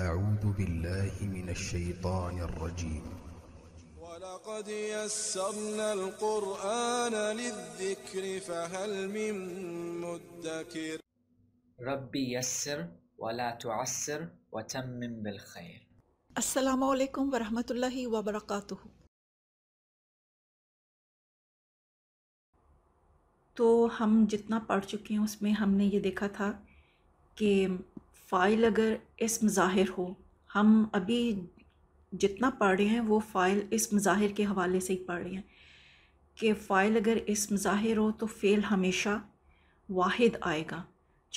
أعوذ بالله من الشيطان الرجيم ولقد يسرنا القرآن للذكر فهل من مدكر ربي يسر ولا تعسر وتمم بالخير السلام عليكم ورحمة الله وبركاته तो हम जितना पढ़ चुके हैं उसमें हमने ये देखा था कि फ़ाइल अगर इसम ज़ाहिर हो हम अभी जितना पढ़ रहे हैं वो फ़ाइल इसम ज़ाहिर के हवाले से ही पढ़ रहे हैं कि फ़ाइल अगर इसम ज़ाहिर हो तो फ़ेल हमेशा वाहिद आएगा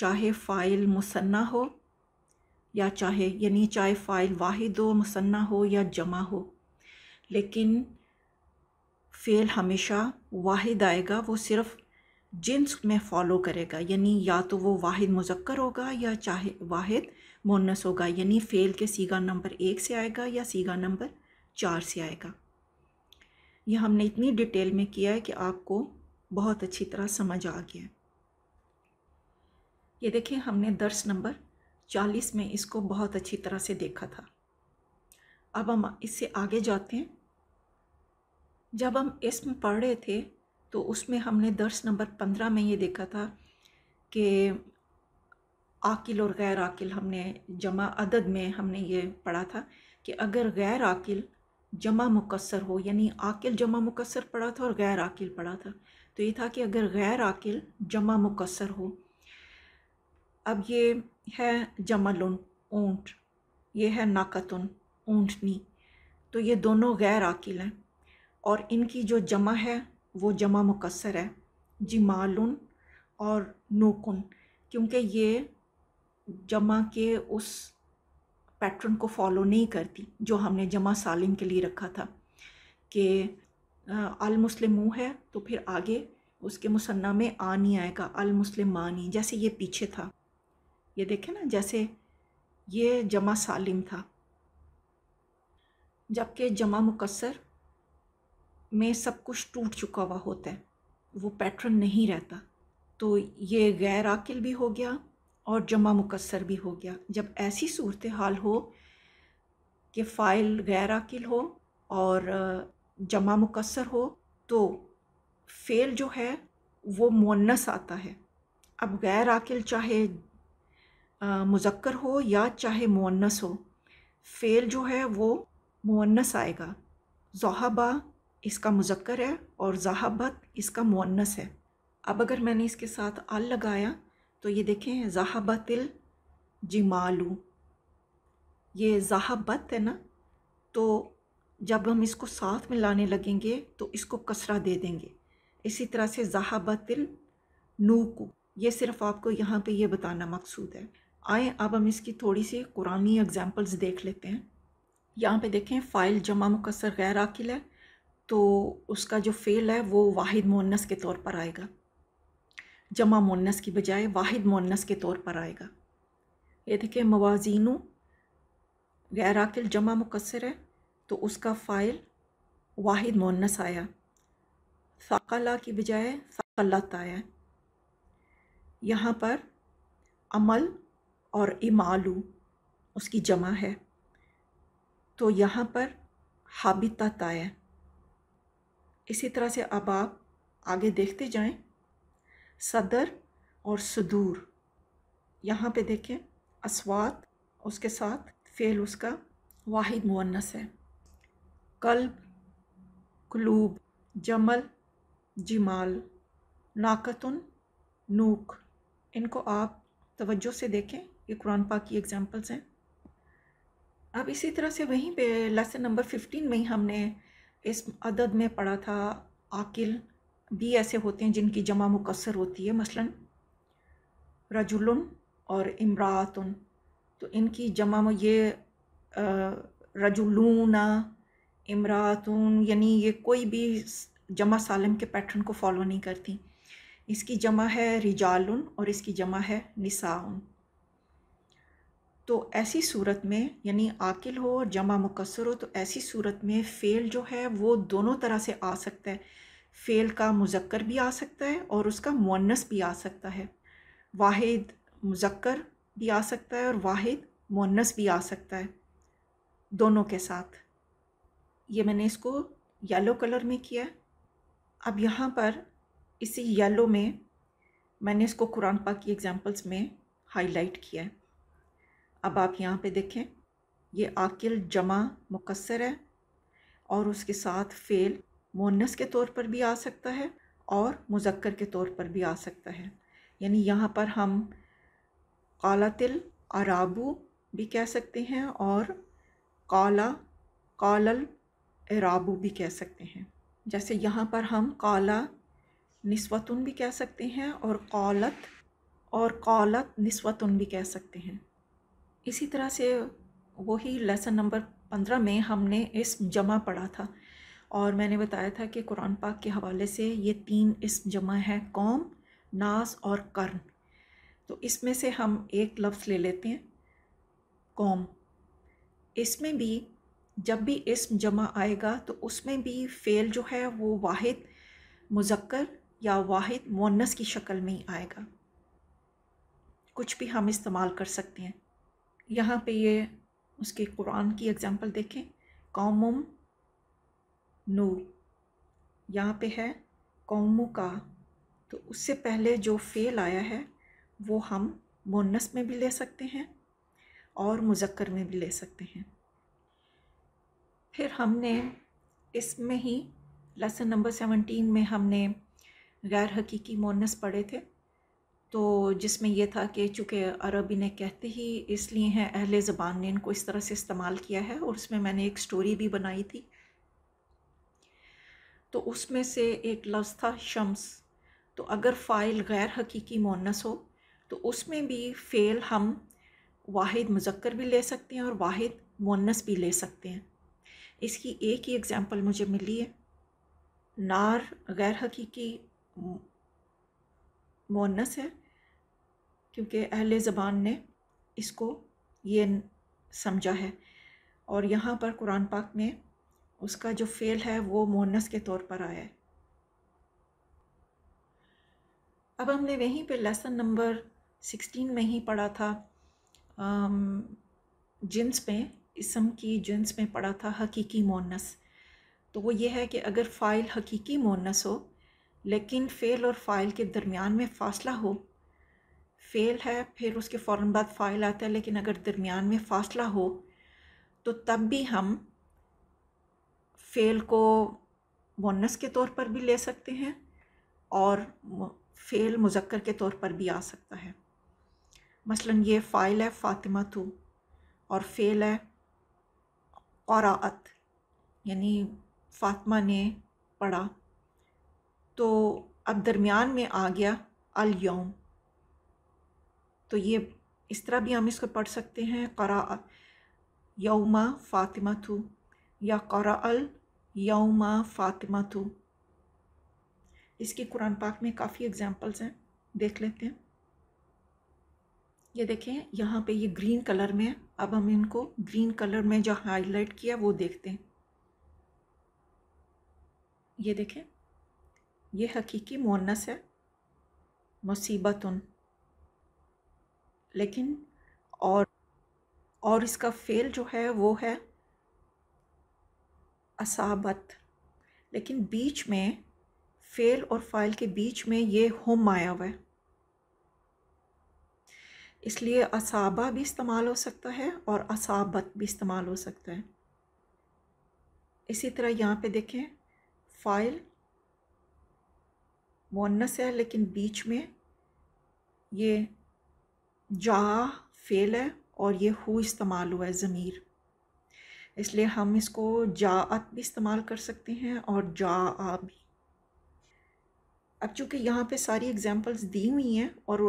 चाहे फ़ाइल मुसन्ना हो या चाहे यानी चाहे फ़ाइल वाहिद हो मुसन्ना हो या जमा हो लेकिन फ़ेल हमेशा वाहिद आएगा वो सिर्फ़ जिन्स में फॉलो करेगा यानी या तो वो वाहिद मुजक्कर होगा या चाहे वाहिद मोनस होगा यानी फ़ेल के सीगा नंबर एक से आएगा या सीगा नंबर चार से आएगा यह हमने इतनी डिटेल में किया है कि आपको बहुत अच्छी तरह समझ आ गया ये देखिए हमने दर्स नंबर चालीस में इसको बहुत अच्छी तरह से देखा था अब हम इससे आगे जाते हैं जब हम इसमें पढ़ रहे थे तो उसमें हमने दर्स नंबर पंद्रह में ये देखा था कि आकिल और गैर आकिल हमने जमा अदद में हमने ये पढ़ा था कि अगर गैर आकिल जमा मुकसर हो यानी आकिल जमा मुकसर पढ़ा था और गैर आकिल पढ़ा था तो ये था कि अगर गैर आकिल जमा मुकसर हो अब ये है जमल ऊँट ये है नाकतुन ऊँटनी तो ये दोनों गैर आकिल हैं और इनकी जो जमा है वो जमा मुकसर है जिमालुन और नोकुन क्योंकि ये जमा के उस पैटर्न को फॉलो नहीं करती जो हमने जमा सालिम के लिए रखा था कि अलमुसलमू है तो फिर आगे उसके मुसन्ना में आ नहीं आएगा मानी जैसे ये पीछे था ये देखें ना जैसे ये जमा सालिम था जबकि जमा मुकसर में सब कुछ टूट चुका हुआ होता है वो पैटर्न नहीं रहता तो ये गैर आकिल भी हो गया और जमा मुकसर भी हो गया जब ऐसी सूरत हाल हो कि फ़ाइल गैर आकिल हो और जमा मुकसर हो तो फ़ेल जो है वो मुन्नस आता है अब गैर आकिल चाहे मुजक्कर हो या चाहे मुन्नस हो फ़ेल जो है वो मुन्नस आएगा ज़हाबा इसका मुजक्कर है और जहाबत इसका मुन्नस है अब अगर मैंने इसके साथ आल लगाया तो ये देखें जहाबतिल जिमालू ये जहाबत है ना तो जब हम इसको साथ में लाने लगेंगे तो इसको कसरा दे देंगे इसी तरह से जहाबतिल नूकू ये सिर्फ़ आपको यहाँ पे ये बताना मकसूद है आए अब हम इसकी थोड़ी सी कुरानी एग्ज़ाम्पल्स देख लेते हैं यहाँ पे देखें फ़ाइल जमा मुकसर गैर आकिल है तो उसका जो फ़ेल है वो वाहिद मोनस के तौर पर आएगा जमा मोनस की बजाय वाहिद मोनस के तौर पर आएगा ये देखिए मवाजीन गैराकिल जमा मुकसर है तो उसका फ़ाइल वाहिद मोनस आया फ़ाकला की बजाय फ़ाकलत आया यहाँ पर अमल और इमालू उसकी जमा है तो यहाँ पर हाबितत आया इसी तरह से अब आप आगे देखते जाएं सदर और सदूर यहाँ पे देखें असवात उसके साथ फ़ेल उसका वाहिद मुन्नस है कल्ब क्लूब जमल जिमाल नाकतुन नूक इनको आप तवज्जो से देखें ये कुरान पाक की एग्ज़ाम्पल्स हैं अब इसी तरह से वहीं पे लेसन नंबर फिफ्टीन में ही हमने इस अदद में पढ़ा था आकिल भी ऐसे होते हैं जिनकी जमा मुकसर होती है मसलन रजुलन और इमरातन तो इनकी जमा में ये रजुलूना इमरातन यानी ये कोई भी जमा सालम के पैटर्न को फॉलो नहीं करती इसकी जमा है रिजालन और इसकी जमा है निसाउन तो ऐसी सूरत में यानी आकिल हो और जमा मुकसर हो तो ऐसी सूरत में फ़ेल जो है वो दोनों तरह से आ सकता है फ़ेल का मुजक्कर भी आ सकता है और उसका मुनस भी आ सकता है वाहिद मुजक्कर भी आ सकता है और वाहिद मुनस भी आ सकता है दोनों के साथ ये मैंने इसको येलो कलर में किया है अब यहाँ पर इसी येलो में मैंने इसको कुरान पाक की एग्ज़ाम्पल्स में हाईलाइट किया है अब आप यहाँ पे देखें ये आकिल जमा मुकसर है और उसके साथ फ़ेल मोनस के तौर पर भी आ सकता है और मुजक्कर के तौर पर भी आ सकता है यानी यहाँ पर हम तिल अराबू भी कह सकते हैं और काला कालल एराबू भी कह सकते हैं जैसे यहाँ पर हम काला नस्वतुन भी कह सकते हैं और कौलत और कौलत नस्वतुन भी कह सकते हैं इसी तरह से वही लेसन नंबर पंद्रह में हमने इस जमा पढ़ा था और मैंने बताया था कि कुरान पाक के हवाले से ये तीन इसम जमा है कौम नास और कर्न तो इसमें से हम एक लफ्ज़ ले लेते हैं कौम इसमें भी जब भी इसम जमा आएगा तो उसमें भी फ़ेल जो है वो वाहिद मुजक्कर या वाहिद मुन्नस की शक्ल में ही आएगा कुछ भी हम इस्तेमाल कर सकते हैं यहाँ पे ये उसके कुरान की एग्ज़ाम्पल देखें कौमुम नूर यहाँ पे है कौमु का तो उससे पहले जो फ़ेल आया है वो हम मोनस में भी ले सकते हैं और मुजक्कर में भी ले सकते हैं फिर हमने इसमें ही लेसन नंबर सेवनटीन में हमने गैर हकीकी मोनस पढ़े थे तो जिसमें यह था कि चूँकि अरब इन्हें कहते ही इसलिए हैं अहले ज़बान ने इनको इस तरह से इस्तेमाल किया है और उसमें मैंने एक स्टोरी भी बनाई थी तो उसमें से एक लफ्ज़ था शम्स तो अगर फ़ाइल गैर हकीकी मोनस हो तो उसमें भी फ़ेल हम वाहिद मुजक्कर भी ले सकते हैं और वाहिद मोनस भी ले सकते हैं इसकी एक ही एग्ज़ाम्पल मुझे मिली है नार गैर हकीकी मुन्नस है क्योंकि अहल ज़बान ने इसको ये समझा है और यहाँ पर कुरान पाक में उसका जो फ़ेल है वो मुन्नस के तौर पर आया है अब हमने वहीं पे लेसन नंबर सिक्सटीन में ही पढ़ा था जिन्स में इसम की जिन्स में पढ़ा था हकीकी मोनस तो वो ये है कि अगर फ़ाइल हकीकी मोनस हो लेकिन फ़ेल और फ़ाइल के दरमियान में फ़ासला हो फ़ेल है फिर उसके फ़ौर बाद फ़ाइल आता है लेकिन अगर दरमियान में फ़ासला हो तो तब भी हम फ़ेल को बोनस के तौर पर भी ले सकते हैं और फ़ेल मुजक्कर के तौर पर भी आ सकता है मसलन ये फ़ाइल है फ़ातिमा तो और फ़ेल है और यानी फ़ातिमा ने पढ़ा तो अब दरमियान में आ गया यौम तो ये इस तरह भी हम इसको पढ़ सकते हैं करा यौमा फ़ातिमा थू या करा अल यौमा फ़ातिमा थू इसकी कुरान पाक में काफ़ी एग्जांपल्स हैं देख लेते हैं ये देखें यहाँ पे ये ग्रीन कलर में है अब हम इनको ग्रीन कलर में जो हाईलाइट किया वो देखते हैं ये देखें ये हकीकी मोनस है उन लेकिन और और इसका फेल जो है वो है असाबत लेकिन बीच में फ़ेल और फ़ाइल के बीच में ये हम आया हुआ है इसलिए असाबा भी इस्तेमाल हो सकता है और असाबत भी इस्तेमाल हो सकता है इसी तरह यहाँ पे देखें फ़ाइल मोनस है लेकिन बीच में ये जा फेल है और ये हु इस्तेमाल हुआ है ज़मीर इसलिए हम इसको जात भी इस्तेमाल कर सकते हैं और जा आ भी अब चूँकि यहाँ पे सारी एग्जांपल्स दी हुई हैं और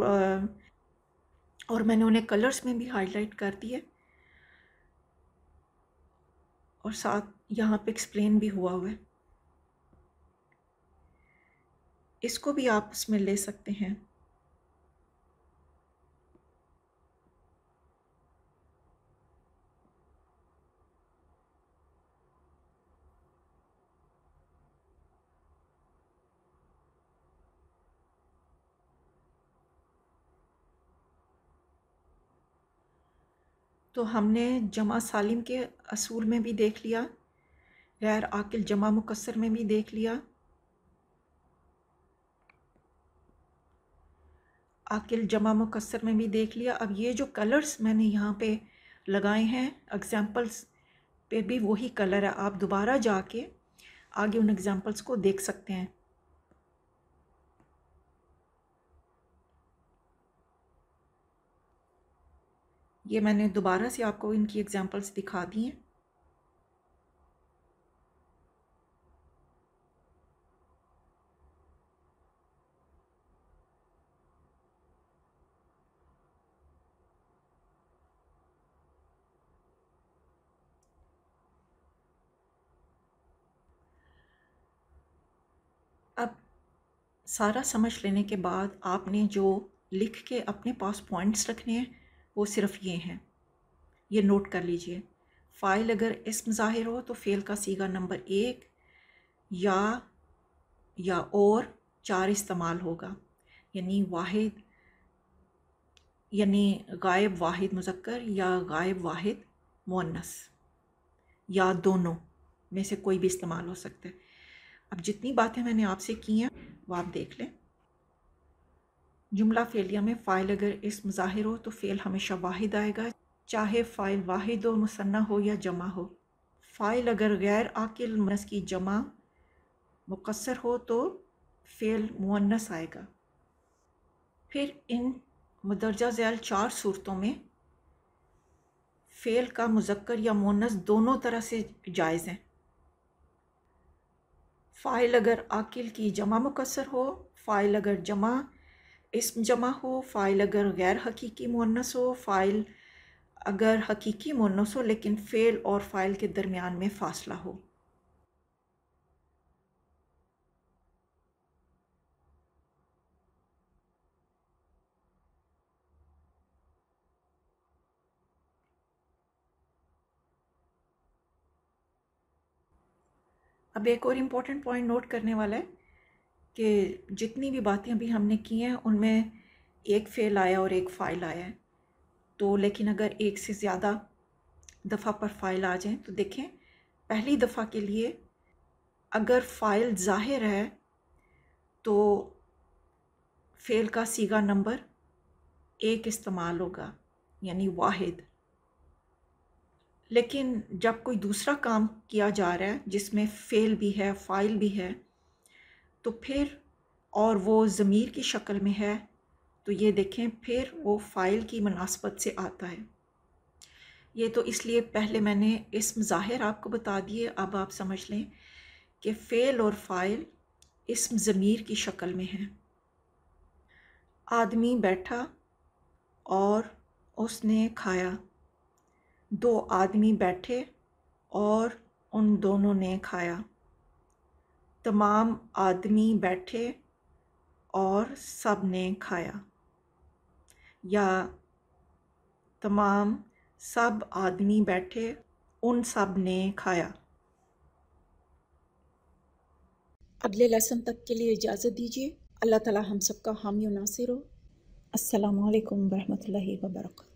और मैंने उन्हें कलर्स में भी हाईलाइट कर दिए और साथ यहाँ पे एक्सप्लेन भी हुआ हुआ है इसको भी आप उसमें ले सकते हैं तो हमने जमा सालिम के असूल में भी देख लिया गैर आकिल जमा मुकसर में भी देख लिया आकिल जमा मुकसर में भी देख लिया अब ये जो कलर्स मैंने यहाँ पे लगाए हैं एग्ज़ाम्पल्स पे भी वही कलर है आप दोबारा जाके आगे उन एग्ज़ाम्पल्स को देख सकते हैं ये मैंने दोबारा से आपको इनकी एग्जांपल्स दिखा दी हैं सारा समझ लेने के बाद आपने जो लिख के अपने पास पॉइंट्स रखने हैं वो सिर्फ ये हैं ये नोट कर लीजिए फ़ाइल अगर इसम ज़ाहिर हो तो फ़ेल का सीगा नंबर एक या या और चार इस्तेमाल होगा यानी वाहिद यानी गायब वाहिद मुजक्कर या गायब वाहिद मुनस या दोनों में से कोई भी इस्तेमाल हो सकता है अब जितनी बातें मैंने आपसे की हैं वो तो आप देख लें जुमला फेलिया में फ़ाइल अगर इस मज़ाहिर हो तो फ़ेल हमेशा वाहिद आएगा चाहे फ़ाइल वाहिद हो मुसन्ना हो या जमा हो फ़ाइल अगर गैर आकिल मनस की जमा मुकसर हो तो फ़ेल मुन्नस आएगा फिर इन मदरजा ज़ैल चार सूरतों में फ़ेल का मुजक्र या मुनस दोनों तरह से जायज़ हैं फ़ाइल अगर आकिल की जमा मुकसर हो फ़ाइल अगर जमा इसम जमा हो फ़ाइल अगर गैर हकीकी मुनस हो फ़ाइल अगर हकीकी मुनस हो लेकिन फ़ेल और फ़ाइल के दरमियान में फ़ासला हो अब एक और इम्पॉर्टेंट पॉइंट नोट करने वाला है कि जितनी भी बातें अभी हमने की हैं उनमें एक फेल आया और एक फ़ाइल आया है तो लेकिन अगर एक से ज़्यादा दफ़ा पर फाइल आ जाए तो देखें पहली दफ़ा के लिए अगर फ़ाइल ज़ाहिर है तो फेल का सीगा नंबर एक इस्तेमाल होगा यानी वाहिद लेकिन जब कोई दूसरा काम किया जा रहा है जिसमें फेल भी है फाइल भी है तो फिर और वो ज़मीर की शक्ल में है तो ये देखें फिर वो फ़ाइल की मुनासबत से आता है ये तो इसलिए पहले मैंने इस मज़ाहिर आपको बता दिए अब आप समझ लें कि फ़ेल और फ़ाइल इस ज़मीर की शक्ल में है आदमी बैठा और उसने खाया दो आदमी बैठे और उन दोनों ने खाया तमाम आदमी बैठे और सब ने खाया या तमाम सब आदमी बैठे उन सब ने खाया अगले लेसन तक के लिए इजाज़त दीजिए अल्लाह ताला हम सबका हामी नासिर हो असलकम वरहमल वर्क